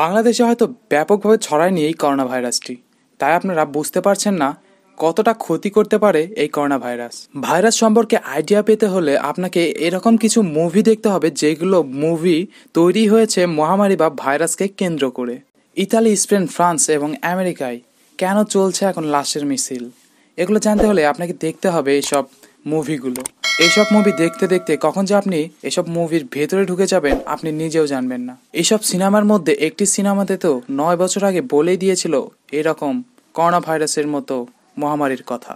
বাংলাদেশে হয়তো ব্যাপকভাবে ছড়ায়নি এই করোনা ভাইরাসটি তাই আপনারা বুঝতে পারছেন না কতটা ক্ষতি করতে পারে এই করোনা ভাইরাস ভাইরাস সম্পর্কে আইডিয়া পেতে হলে আপনাকে এরকম কিছু মুভি দেখতে হবে যেগুলো মুভি তৈরি হয়েছে মহামারী বা ভাইরাসকে কেন্দ্র করে ইতালি স্পেন ফ্রান্স এবং আমেরিকায় কেন চলছে এখন লাশের মিছিল এগুলো জানতে হলে আপনাকে দেখতে হবে এইসব মুভিগুলো এইসব মুভি দেখতে দেখতে কখন যে আপনি এসব মুভির ভেতরে ঢুকে যাবেন আপনি নিজেও জানবেন না এইসব সিনেমার মধ্যে একটি সিনেমাতে তো নয় বছর আগে বলেই দিয়েছিল এরকম করোনা ভাইরাসের মতো মহামারীর কথা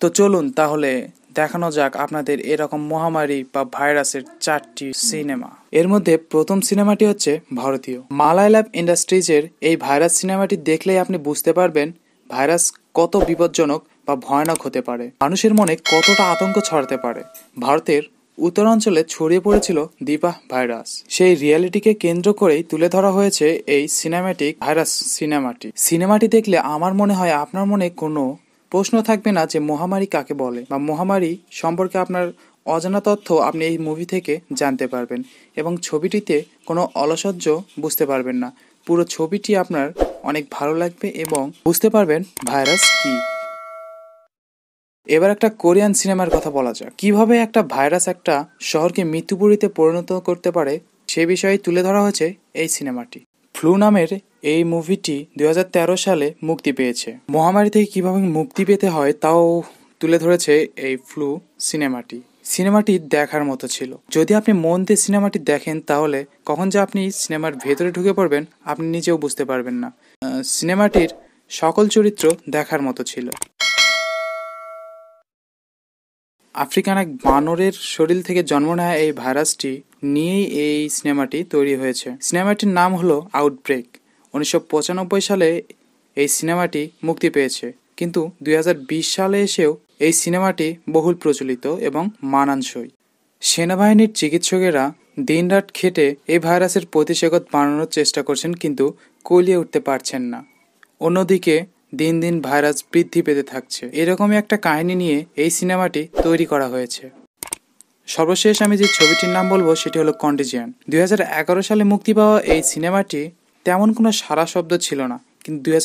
তো চলুন তাহলে দেখানো যাক আপনাদের এরকম মহামারী বা ভাইরাসের চারটি সিনেমা এর মধ্যে প্রথম সিনেমাটি হচ্ছে ভারতীয় মালায়ালাম ইন্ডাস্ট্রিজের এই ভাইরাস সিনেমাটি দেখলেই আপনি বুঝতে পারবেন ভাইরাস কত বিপজ্জনক বা ভয়ানক হতে পারে মানুষের মনে কতটা আতঙ্ক ছড়াতে পারে ভারতের উত্তরাঞ্চলে ছড়িয়ে পড়েছিল দীপা ভাইরাস সেই রিয়ালিটিকে কেন্দ্র করেই তুলে ধরা হয়েছে এই সিনেমাটিক ভাইরাস সিনেমাটি সিনেমাটি দেখলে আমার মনে হয় আপনার মনে কোনো প্রশ্ন থাকবে না যে মহামারী কাকে বলে বা মহামারী সম্পর্কে আপনার অজানা তথ্য আপনি এই মুভি থেকে জানতে পারবেন এবং ছবিটিতে কোনো অলসহ্য বুঝতে পারবেন না পুরো ছবিটি আপনার অনেক ভালো লাগবে এবং বুঝতে পারবেন ভাইরাস কী এবার একটা কোরিয়ান সিনেমার কথা বলা যাক কিভাবে একটা ভাইরাস একটা শহরকে মৃত্যুপুরীতে পরিণত করতে পারে সে বিষয়ে তুলে ধরা হয়েছে এই সিনেমাটি ফ্লু নামের এই মুভিটি দু সালে মুক্তি পেয়েছে মহামারী থেকে কিভাবে মুক্তি পেতে হয় তাও তুলে ধরেছে এই ফ্লু সিনেমাটি সিনেমাটি দেখার মতো ছিল যদি আপনি মন দিয়ে সিনেমাটি দেখেন তাহলে কখন যে আপনি সিনেমার ভেতরে ঢুকে পড়বেন আপনি নিজেও বুঝতে পারবেন না সিনেমাটির সকল চরিত্র দেখার মতো ছিল আফ্রিকান এক বানরের শরীর থেকে জন্ম নেওয়া এই ভাইরাসটি নিয়েই এই সিনেমাটি তৈরি হয়েছে সিনেমাটির নাম হলো আউটব্রেক উনিশশো সালে এই সিনেমাটি মুক্তি পেয়েছে কিন্তু দুই সালে এসেও এই সিনেমাটি বহুল প্রচলিত এবং মানানসই সেনাবাহিনীর চিকিৎসকেরা দিনরাত খেটে এই ভাইরাসের প্রতিষেধক বানানোর চেষ্টা করছেন কিন্তু কলিয়ে উঠতে পারছেন না অন্যদিকে দিন দিন ভাইরাস বৃদ্ধি পেতে থাকছে এরকমই একটা কাহিনী নিয়ে এই সিনেমাটি তৈরি করা হয়েছে সর্বশেষ আমি যে ছবিটির নাম বলবো সেটি হলো কন্ডিজিয়ান দুই সালে মুক্তি পাওয়া এই সিনেমাটি তেমন কোনো সারা শব্দ ছিল না কিন্তু দুই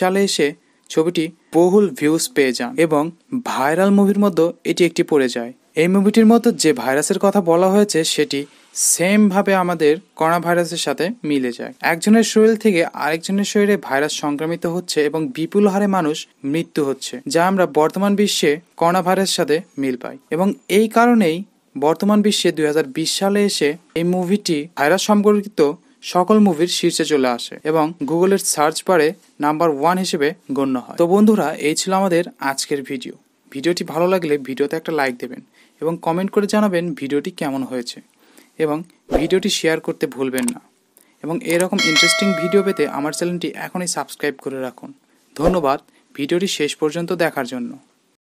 সালে এসে ছবিটি বহুল ভিউজ পেয়ে যান এবং ভাইরাল মুভির মধ্যে এটি একটি পড়ে যায় এই মুভিটির মতো যে ভাইরাসের কথা বলা হয়েছে সেটি সেমভাবে আমাদের করোনা ভাইরাসের সাথে মিলে যায় একজনের শরীর থেকে আরেকজনের শরীরে ভাইরাস সংক্রমিত হচ্ছে এবং বিপুল হারে মানুষ মৃত্যু হচ্ছে যা আমরা বর্তমান বিশ্বে করোনা ভাইরাসের সাথে মিল পাই এবং এই কারণেই বর্তমান বিশ্বে দুই সালে এসে এই মুভিটি ভাইরাস সম্পর্কিত সকল মুভির শীর্ষে চলে আসে এবং গুগলের সার্চ বারে নাম্বার ওয়ান হিসেবে গণ্য হয় তো বন্ধুরা এই ছিল আমাদের আজকের ভিডিও ভিডিওটি ভালো লাগলে ভিডিওতে একটা লাইক দেবেন এবং কমেন্ট করে জানাবেন ভিডিওটি কেমন হয়েছে এবং ভিডিওটি শেয়ার করতে ভুলবেন না এবং এরকম ইন্টারেস্টিং ভিডিও পেতে আমার চ্যানেলটি এখনই সাবস্ক্রাইব করে রাখুন ধন্যবাদ ভিডিওটি শেষ পর্যন্ত দেখার জন্য